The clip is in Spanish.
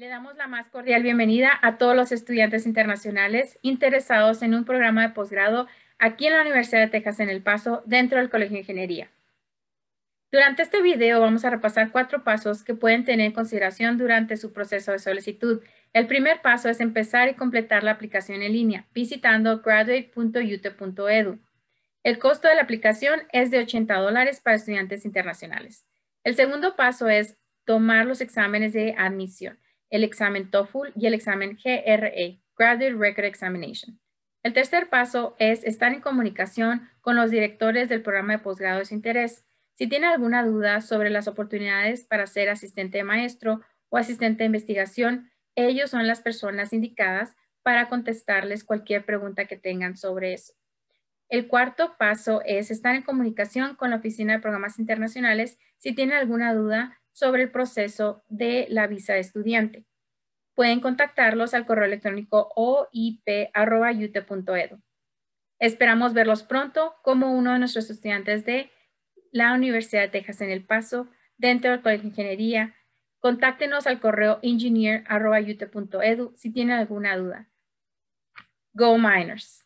Le damos la más cordial bienvenida a todos los estudiantes internacionales interesados en un programa de posgrado aquí en la Universidad de Texas en El Paso, dentro del Colegio de Ingeniería. Durante este video vamos a repasar cuatro pasos que pueden tener en consideración durante su proceso de solicitud. El primer paso es empezar y completar la aplicación en línea visitando graduate.ute.edu. El costo de la aplicación es de 80 dólares para estudiantes internacionales. El segundo paso es tomar los exámenes de admisión el examen TOEFL y el examen GRE, Graduate Record Examination. El tercer paso es estar en comunicación con los directores del programa de posgrado de su interés. Si tiene alguna duda sobre las oportunidades para ser asistente de maestro o asistente de investigación, ellos son las personas indicadas para contestarles cualquier pregunta que tengan sobre eso. El cuarto paso es estar en comunicación con la Oficina de Programas Internacionales si tiene alguna duda sobre el proceso de la visa de estudiante. Pueden contactarlos al correo electrónico oip.ute.edu. Esperamos verlos pronto como uno de nuestros estudiantes de la Universidad de Texas en El Paso, dentro del Colegio de Ingeniería. Contáctenos al correo engineer.ute.edu si tienen alguna duda. Go Miners!